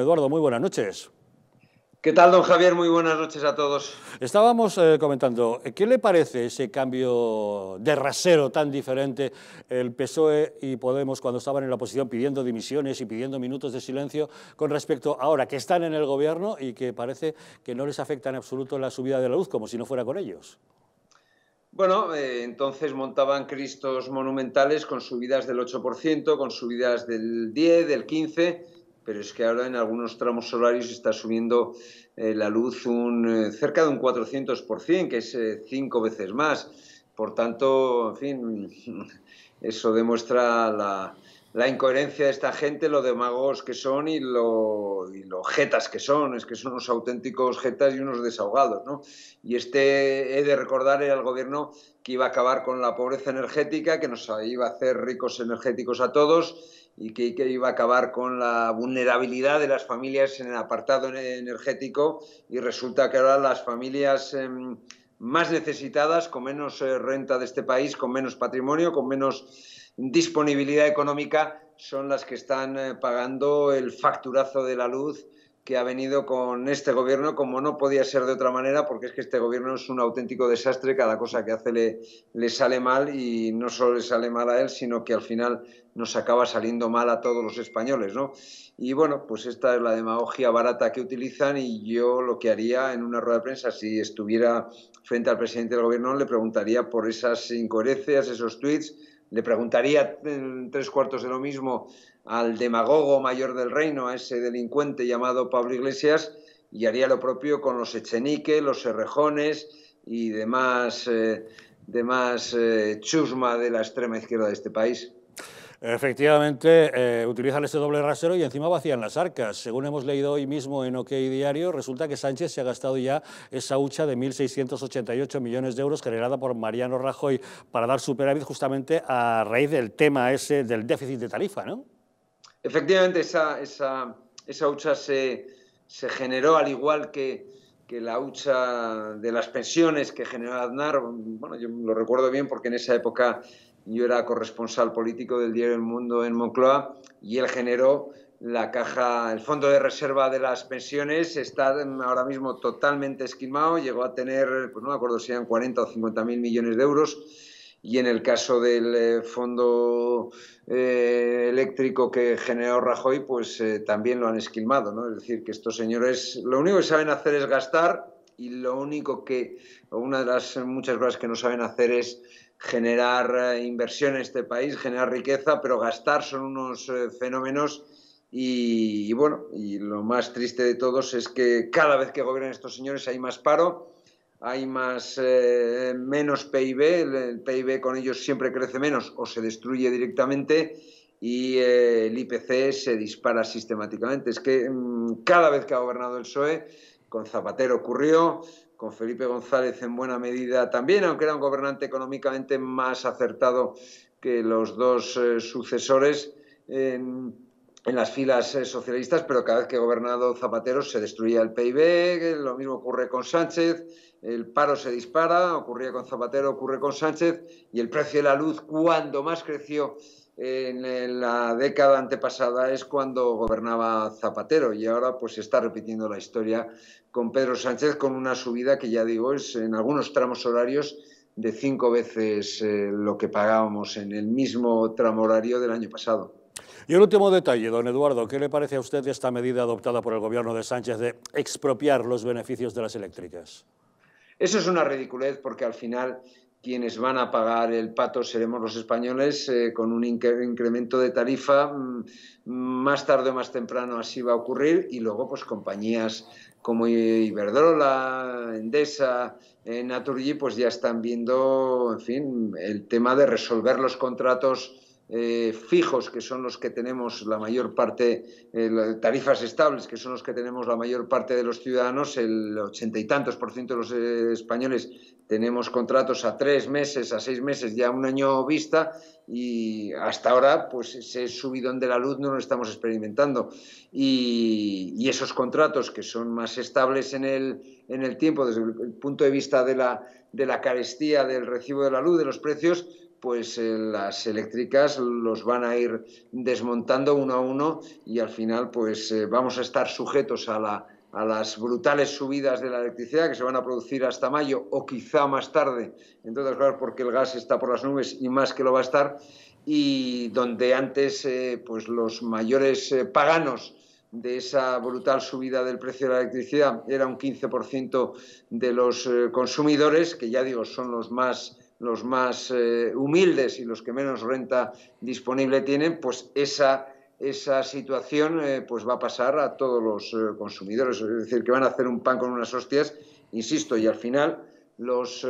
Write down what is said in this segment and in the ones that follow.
Eduardo, muy buenas noches. ¿Qué tal, don Javier? Muy buenas noches a todos. Estábamos eh, comentando, eh, ¿qué le parece ese cambio de rasero tan diferente? El PSOE y Podemos, cuando estaban en la oposición pidiendo dimisiones y pidiendo minutos de silencio, con respecto ahora que están en el gobierno y que parece que no les afecta en absoluto la subida de la luz, como si no fuera con ellos. Bueno, eh, entonces montaban cristos monumentales con subidas del 8%, con subidas del 10, del 15 pero es que ahora en algunos tramos horarios está subiendo eh, la luz un, eh, cerca de un 400%, que es eh, cinco veces más. Por tanto, en fin, eso demuestra la, la incoherencia de esta gente, lo demagogos que son y lo, jetas que son, es que son unos auténticos jetas y unos desahogados, Y este, he de recordar, al gobierno que iba a acabar con la pobreza energética, que nos iba a hacer ricos energéticos a todos y que, iba a acabar con la vulnerabilidad de las familias en el apartado energético y resulta que ahora las familias... Em, más necesitadas, con menos eh, renta de este país, con menos patrimonio, con menos disponibilidad económica son las que están eh, pagando el facturazo de la luz que ha venido con este gobierno, como no podía ser de otra manera, porque es que este gobierno es un auténtico desastre, cada cosa que hace le, le, sale mal y no solo le sale mal a él, sino que al final nos acaba saliendo mal a todos los españoles, Y bueno, pues esta es la demagogia barata que utilizan y yo lo que haría en una rueda de prensa, si estuviera frente al presidente del gobierno, le preguntaría por esas incoherencias, esos tweets, le preguntaría eh, tres cuartos de lo mismo al demagogo mayor del reino, a ese delincuente llamado Pablo Iglesias, y haría lo propio con los Echenique, los Serrejones y demás, eh, eh, chusma de la extrema izquierda de este país. Efectivamente, eh, utilizan ese doble rasero y encima vacían las arcas. Según hemos leído hoy mismo en OK Diario, resulta que Sánchez se ha gastado ya esa hucha de 1.688 millones de euros generada por Mariano Rajoy para dar superávit justamente a raíz del tema ese del déficit de tarifa, ¿no? Efectivamente, esa, hucha se, generó al igual que que la hucha de las pensiones que generó Aznar, bueno, yo lo recuerdo bien porque en esa época yo era corresponsal político del diario El Mundo en Moncloa y él generó la caja, el fondo de reserva de las pensiones está ahora mismo totalmente esquimado, llegó a tener, pues no me acuerdo si eran 40 o 50 mil millones de euros y en el caso del eh, fondo eh, eléctrico que generó Rajoy, pues eh, también lo han esquilmado, ¿no? Es decir, que estos señores lo único que saben hacer es gastar y lo único que, una de las muchas cosas que no saben hacer es generar eh, inversión en este país, generar riqueza, pero gastar son unos eh, fenómenos y, bueno, y lo más triste de todos es que cada vez que gobiernan estos señores hay más paro, hay más eh, menos PIB, el, PIB con ellos siempre crece menos o se destruye directamente y el IPC se dispara sistemáticamente. Es que mm, cada vez que ha gobernado el PSOE con Zapatero ocurrió, con Felipe González en buena medida también, aunque era un gobernante económicamente más acertado que los dos eh, sucesores en, las filas eh, socialistas, pero cada vez que ha gobernado Zapatero se destruía el PIB, eh, lo mismo ocurre con Sánchez, el paro se dispara, ocurría con Zapatero, ocurre con Sánchez, y el precio de la luz, cuando más creció en la década antepasada es cuando gobernaba Zapatero y ahora pues se está repitiendo la historia con Pedro Sánchez con una subida que ya digo es en algunos tramos horarios de cinco veces eh, lo que pagábamos en el mismo tramo horario del año pasado. Y el último detalle, don Eduardo, ¿qué le parece a usted esta medida adoptada por el gobierno de Sánchez de expropiar los beneficios de las eléctricas? Eso es una ridiculez porque al final quienes van a pagar el pato seremos los españoles eh, con un incremento de tarifa mm, más tarde o más temprano así va a ocurrir y luego pues compañías como Iberdrola, Endesa, eh, Naturgy pues ya están viendo en fin el tema de resolver los contratos eh, fijos, que son los que tenemos la mayor parte, eh, tarifas estables, que son los que tenemos la mayor parte de los ciudadanos, el ochenta y tantos por ciento de los eh, españoles tenemos contratos a tres meses, a seis meses, ya un año vista, y hasta ahora pues ese subidón de la luz no lo estamos experimentando. Y, y esos contratos que son más estables en el, en el tiempo, desde el punto de vista de la, de la carestía, del recibo de la luz, de los precios, pues eh, las eléctricas los van a ir desmontando uno a uno y al final pues eh, vamos a estar sujetos a, las brutales subidas de la electricidad que se van a producir hasta mayo o quizá más tarde, entonces claro, porque el gas está por las nubes y más que lo va a estar, y donde antes eh, pues los mayores paganos de esa brutal subida del precio de la electricidad era un 15% de los consumidores, que ya digo son los más los más eh, humildes y los que menos renta disponible tienen, pues esa, esa situación eh, pues va a pasar a todos los eh, consumidores. Es decir, que van a hacer un pan con unas hostias, insisto, y al final los,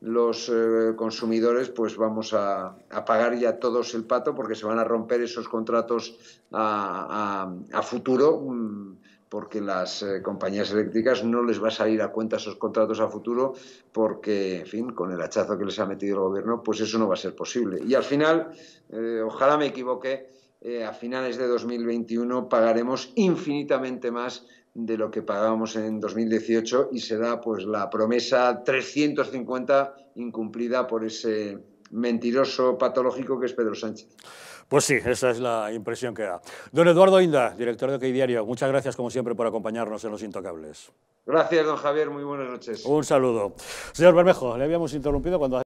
los consumidores pues vamos a, pagar ya todos el pato porque se van a romper esos contratos a, futuro. Mm, porque las eh, compañías eléctricas no les va a salir a cuenta esos contratos a futuro porque, en fin, con el hachazo que les ha metido el gobierno, pues eso no va a ser posible. Y al final, eh, ojalá me equivoque, eh, a finales de 2021 pagaremos infinitamente más de lo que pagábamos en 2018 y se da pues la promesa 350 incumplida por ese mentiroso patológico que es Pedro Sánchez. Pues sí, esa es la impresión que da. Don Eduardo Inda, director de Key Diario, muchas gracias como siempre por acompañarnos en Los Intocables. Gracias, don Javier, muy buenas noches. Un saludo. Señor Bermejo, le habíamos interrumpido cuando...